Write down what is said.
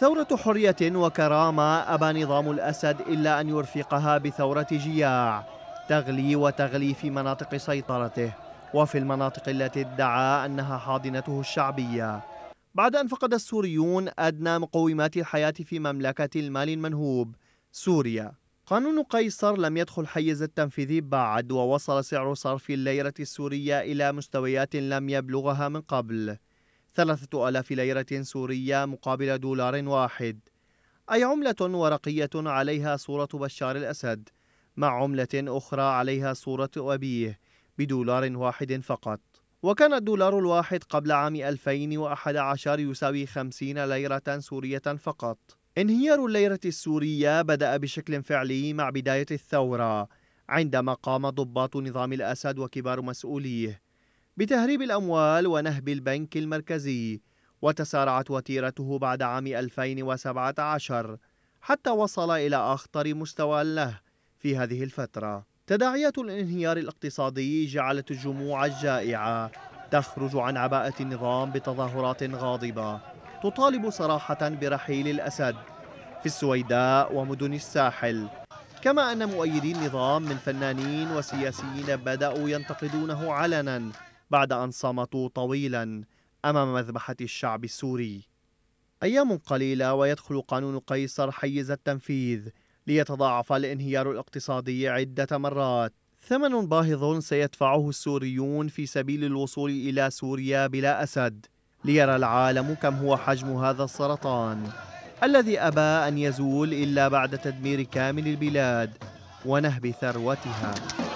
ثورة حرية وكرامة أبى نظام الأسد إلا أن يرفقها بثورة جياع تغلي وتغلي في مناطق سيطرته وفي المناطق التي ادعى أنها حاضنته الشعبية بعد أن فقد السوريون أدنى مقومات الحياة في مملكة المال المنهوب سوريا قانون قيصر لم يدخل حيز التنفيذ بعد ووصل سعر صرف الليرة السورية إلى مستويات لم يبلغها من قبل ثلاثة ألاف ليرة سورية مقابل دولار واحد أي عملة ورقية عليها صورة بشار الأسد مع عملة أخرى عليها صورة أبيه بدولار واحد فقط وكان الدولار الواحد قبل عام 2011 يساوي 50 ليرة سورية فقط انهيار الليرة السورية بدأ بشكل فعلي مع بداية الثورة عندما قام ضباط نظام الأسد وكبار مسؤوليه بتهريب الأموال ونهب البنك المركزي وتسارعت وتيرته بعد عام 2017 حتى وصل إلى أخطر مستوى له في هذه الفترة تداعيات الانهيار الاقتصادي جعلت الجموع الجائعة تخرج عن عباءة النظام بتظاهرات غاضبة تطالب صراحة برحيل الأسد في السويداء ومدن الساحل كما أن مؤيدي النظام من فنانين وسياسيين بدأوا ينتقدونه علناً بعد أن صمتوا طويلا أمام مذبحة الشعب السوري أيام قليلة ويدخل قانون قيصر حيز التنفيذ ليتضاعف الانهيار الاقتصادي عدة مرات ثمن باهظ سيدفعه السوريون في سبيل الوصول إلى سوريا بلا أسد ليرى العالم كم هو حجم هذا السرطان الذي أبى أن يزول إلا بعد تدمير كامل البلاد ونهب ثروتها